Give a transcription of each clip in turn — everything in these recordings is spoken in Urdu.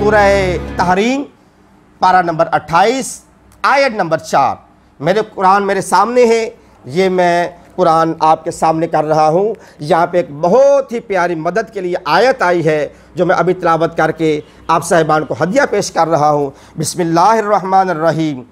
سورہ تحریم پارہ نمبر اٹھائیس آیت نمبر چار میرے قرآن میرے سامنے ہے یہ میں قرآن آپ کے سامنے کر رہا ہوں یہاں پہ ایک بہت ہی پیاری مدد کے لیے آیت آئی ہے جو میں ابھی تلاوت کر کے آپ صاحبان کو ہدیہ پیش کر رہا ہوں بسم اللہ الرحمن الرحیم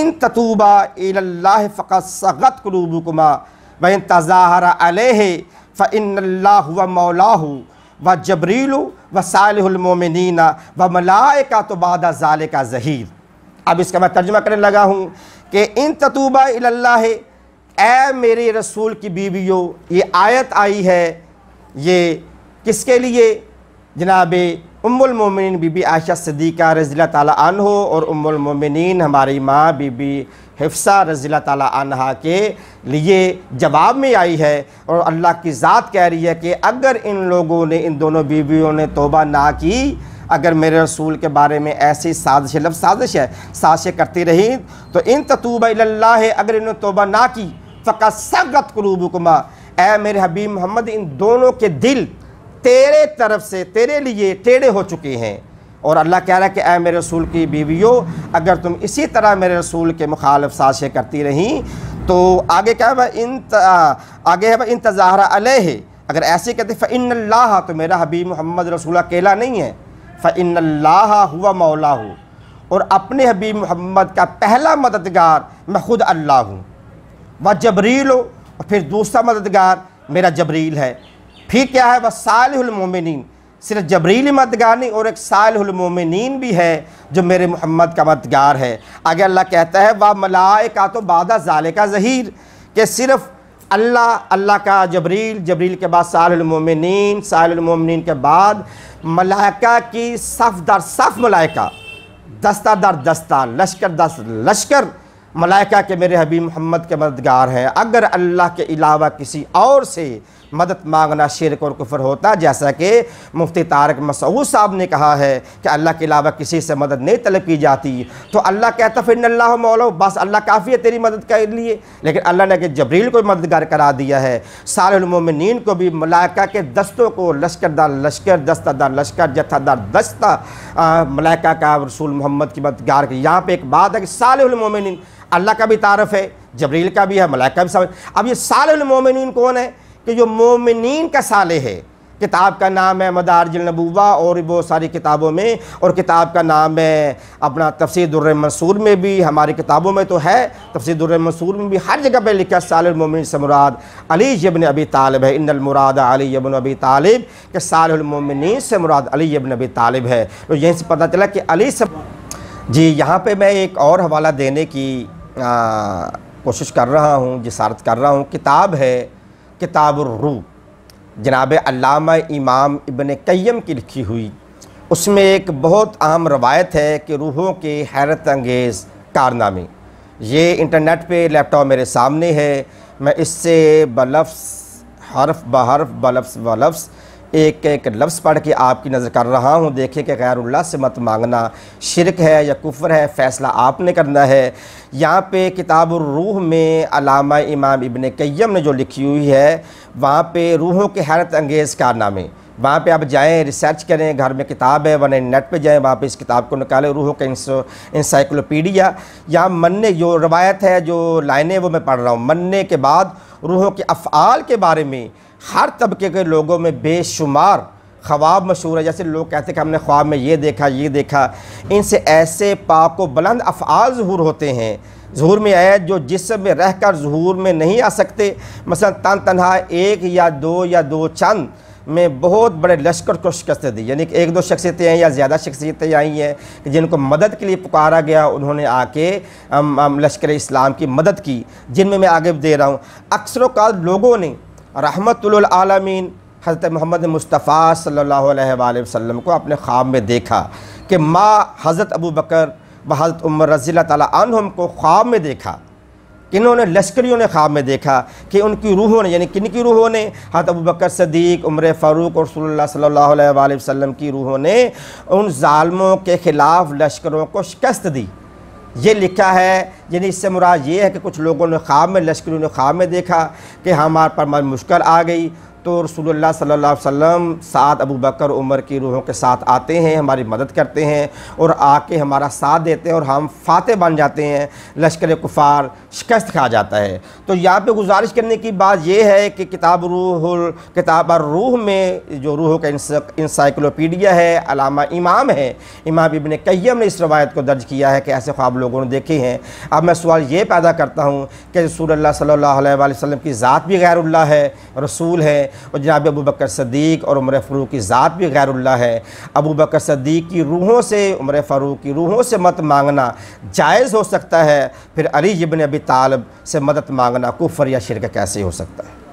ان تطوبہ الاللہ فقط سغت قلوبکما قروب کما علیہ فَإِنَّ اللَّهُ وَمَوْلَاهُ و جبریل و صالح المومنین و ملائکہ تو بعد ذالکہ ظہیر اب اس کا میں ترجمہ کرنے لگا ہوں کہ ان تطوبہ اللہ اے میرے رسول کی بیویوں یہ آیت آئی ہے یہ کس کے لیے جناب ام المومنین بی بی عائشہ صدیقہ رضی اللہ تعالیٰ عنہ اور ام المومنین ہماری ماں بی بی حفصہ رضی اللہ تعالیٰ عنہ کے لیے جواب میں آئی ہے اور اللہ کی ذات کہہ رہی ہے کہ اگر ان لوگوں نے ان دونوں بی بیوں نے توبہ نہ کی اگر میرے رسول کے بارے میں ایسی سازش لفظ سازش ہے سازشیں کرتی رہی تو ان تطوبہ اللہ اگر انہوں نے توبہ نہ کی فقط سغت قلوبکما اے میرے حبیب محمد ان دونوں کے دل تیرے طرف سے تیرے لیے ٹیڑے ہو چکے ہیں اور اللہ کہہ رہا ہے کہ اے میرے رسول کی بیویو اگر تم اسی طرح میرے رسول کے مخالف سازشیں کرتی رہیں تو آگے کیا ہے آگے ہے انتظاہر علیہ اگر ایسے کہتے فن اللہ تو میرا حبیب محمد رسول اکیلا نہیں ہے فعن اللہ ہوا مولا ہو اور اپنے حبیب محمد کا پہلا مددگار میں خود اللہ ہوں وہ جبریل ہو اور پھر دوسرا مددگار میرا جبریل ہے پھر کیا ہے وہ سال صرف جبریل مدگار نہیں اور ایک سالح المومنین بھی ہے جو میرے محمد کا مدگار ہے اگر اللہ کہتا ہے و ملائکہ تو بادہ ظالقہ ظہیر کہ صرف اللہ اللہ کا جبریل جبریل کے بعد سالح المومنین سالح المومنین کے بعد ملائکہ کی صف در صف ملائکہ دستہ در دستہ لشکر دست لشکر ملائکہ کے میرے حبیب محمد کے مددگار ہیں اگر اللہ کے علاوہ کسی اور سے مدد مانگنا شرک اور کفر ہوتا جیسا کہ مفتی تارک مسعود صاحب نے کہا ہے کہ اللہ کے علاوہ کسی سے مدد نہیں طلب کی جاتی تو اللہ کہتا فرن اللہ مولا بس اللہ کافی ہے تیری مدد کر لیے لیکن اللہ نے کہ جبریل کو مددگار کرا دیا ہے سال المومنین کو بھی ملائکہ کے دستوں کو لشکر دار لشکر دستہ دار لشکر جتہ دار دستہ ملائکہ کا رسول محمد کی مددگار کی یہاں پہ ایک بات ہے کہ سال المومنین اللہ کا بھی تعارف ہے جبریل کا بھی ہے ملائکہ بھی اب یہ سال المومنین کون ہے کہ جو مومنین کا صالح ہے کتاب کا نام ہے مدارج النبوہ اور وہ ساری کتابوں میں اور کتاب کا نام ہے اپنا تفسیر در منصور میں بھی ہماری کتابوں میں تو ہے تفسیر در منصور میں بھی ہر جگہ پہ لکھا صالح المومن سے مراد علی ابن ابی طالب ہے ان المراد علی ابن ابی طالب کہ صالح المومنین سے مراد علی ابن ابی طالب ہے تو یہیں سے پتہ چلا کہ علی سے جی یہاں پہ میں ایک اور حوالہ دینے کی کوشش کر رہا ہوں جسارت کر رہا ہوں کتاب ہے کتاب الروح جناب علامہ امام ابن قیم کی لکھی ہوئی اس میں ایک بہت اہم روایت ہے کہ روحوں کے حیرت انگیز کارنامے یہ انٹرنیٹ پہ لیپ ٹاپ میرے سامنے ہے میں اس سے بلفظ حرف بحرف بلفظ بلفظ ایک ایک لفظ پڑھ کے آپ کی نظر کر رہا ہوں دیکھیں کہ غیر اللہ سے مت مانگنا شرک ہے یا کفر ہے فیصلہ آپ نے کرنا ہے یہاں پہ کتاب الروح میں علامہ امام ابن قیم نے جو لکھی ہوئی ہے وہاں پہ روحوں کے حیرت انگیز کارنامے وہاں پہ آپ جائیں ریسرچ کریں گھر میں کتاب ہے ورنہ نیٹ پہ جائیں وہاں پہ اس کتاب کو نکالیں روحوں کا انسائیکلوپیڈیا یہاں مننے جو روایت ہے جو لائنیں وہ میں پڑھ رہا ہوں مننے کے بعد روحوں کے افعال کے بارے میں ہر طبقے کے لوگوں میں بے شمار خواب مشہور ہے جیسے لوگ کہتے ہیں کہ ہم نے خواب میں یہ دیکھا یہ دیکھا ان سے ایسے پاک و بلند افعال ظہور ہوتے ہیں ظہور میں آئے جو جسم میں رہ کر ظہور میں نہیں آ سکتے مثلا تن تنہا ایک یا دو یا دو چند میں بہت بڑے لشکر کو شکست دی یعنی کہ ایک دو شخصیتیں ہیں یا زیادہ شخصیتیں آئی ہیں کہ جن کو مدد کے لیے پکارا گیا انہوں نے آ کے لشکر اسلام کی مدد کی جن میں میں آگے دے رہا ہوں اکثر کال لوگوں نے رحمت العالمین حضرت محمد مصطفیٰ صلی اللہ علیہ وآلہ وسلم کو اپنے خواب میں دیکھا کہ ماں حضرت ابو بکر و حضرت عمر رضی اللہ تعالیٰ عنہم کو خواب دیکھا کہ انہوں نے لشکریوں نے خواب میں دیکھا کہ ان کی روحوں نے یعنی کن کی روحوں نے حضرت ابو بکر صدیق عمر فاروق اور صلی اللہ صلی اللہ علیہ وآلہ وسلم کی روحوں نے ان ظالموں کے خلاف لشکروں کو شکست دی یہ لکھا ہے یعنی اس سے مراد یہ ہے کہ کچھ لوگوں نے خواب میں لشکریوں نے خواب میں دیکھا کہ ہمارے پر مشکل آ گئی تو رسول اللہ صلی اللہ علیہ وسلم ساتھ سعد ابو بکر عمر کی روحوں کے ساتھ آتے ہیں ہماری مدد کرتے ہیں اور آ کے ہمارا ساتھ دیتے ہیں اور ہم فاتح بن جاتے ہیں لشکر کفار شکست کھا جاتا ہے تو یہاں پہ گزارش کرنے کی بات یہ ہے کہ کتاب روح کتاب روح میں جو روحوں کا انسائکلوپیڈیا ہے علامہ امام ہے امام ابن قیم نے اس روایت کو درج کیا ہے کہ ایسے خواب لوگوں نے دیکھے ہیں اب میں سوال یہ پیدا کرتا ہوں کہ رسول اللہ صلی اللہ علیہ وسلم کی ذات بھی غیر اللہ ہے رسول ہے اور جناب ابو بکر صدیق اور عمر فاروق کی ذات بھی غیر اللہ ہے ابو بکر صدیق کی روحوں سے عمر فاروق کی روحوں سے مت مانگنا جائز ہو سکتا ہے پھر علی ابن ابی طالب سے مدد مانگنا کفر یا شرک کیسے ہو سکتا ہے